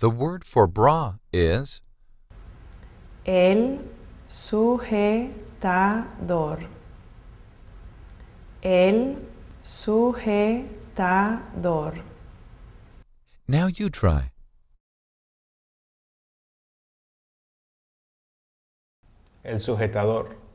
The word for bra is El sujetador. El sujetador. Now you try. El sujetador.